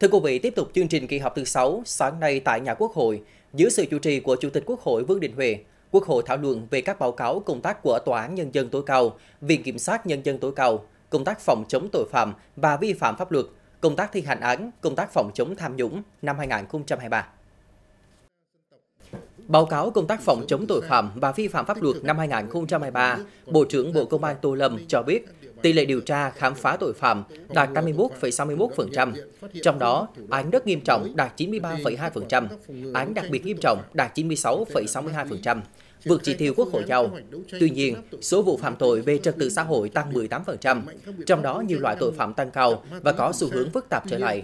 Thưa quý vị, tiếp tục chương trình kỳ họp thứ 6 sáng nay tại nhà Quốc hội, dưới sự chủ trì của Chủ tịch Quốc hội Vương Đình Huệ, Quốc hội thảo luận về các báo cáo công tác của Tòa án Nhân dân tối cao, Viện Kiểm sát Nhân dân tối cao, công tác phòng chống tội phạm và vi phạm pháp luật, công tác thi hành án, công tác phòng chống tham nhũng năm 2023. Báo cáo công tác phòng chống tội phạm và vi phạm pháp luật năm 2023, Bộ trưởng Bộ Công an Tô Lâm cho biết tỷ lệ điều tra khám phá tội phạm đạt 51,61%, trong đó án rất nghiêm trọng đạt 93,2%, án đặc biệt nghiêm trọng đạt 96,62%, vượt chỉ tiêu quốc hội giao. Tuy nhiên, số vụ phạm tội về trật tự xã hội tăng 18%, trong đó nhiều loại tội phạm tăng cao và có xu hướng phức tạp trở lại.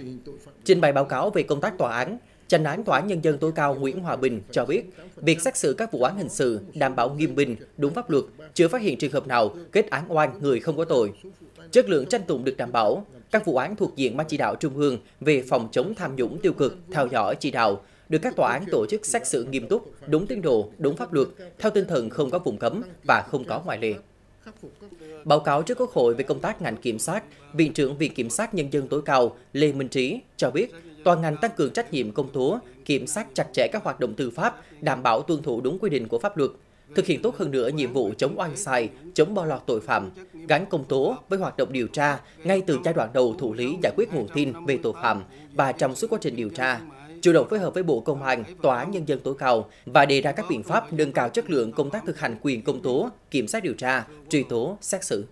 Trình bày báo cáo về công tác tòa án, Chánh án Tòa án Nhân dân tối cao Nguyễn Hòa Bình cho biết, việc xét xử các vụ án hình sự đảm bảo nghiêm minh, đúng pháp luật, chưa phát hiện trường hợp nào kết án oan người không có tội. Chất lượng tranh tụng được đảm bảo, các vụ án thuộc diện ban chỉ đạo trung ương về phòng chống tham nhũng tiêu cực, theo dõi chỉ đạo, được các tòa án tổ chức xét xử nghiêm túc, đúng tiến độ, đúng pháp luật, theo tinh thần không có vùng cấm và không có ngoại lệ. Báo cáo trước Quốc hội về công tác ngành kiểm sát, Viện trưởng Viện Kiểm sát Nhân dân tối cao Lê Minh Trí cho biết, toàn ngành tăng cường trách nhiệm công tố, kiểm sát chặt chẽ các hoạt động tư pháp, đảm bảo tuân thủ đúng quy định của pháp luật, thực hiện tốt hơn nữa nhiệm vụ chống oan sai, chống bao lọt tội phạm, gắn công tố với hoạt động điều tra ngay từ giai đoạn đầu thụ lý giải quyết nguồn tin về tội phạm và trong suốt quá trình điều tra, chủ động phối hợp với Bộ Công an, Tòa án Nhân dân tối cao và đề ra các biện pháp nâng cao chất lượng công tác thực hành quyền công tố, kiểm sát điều tra, truy tố, xét xử.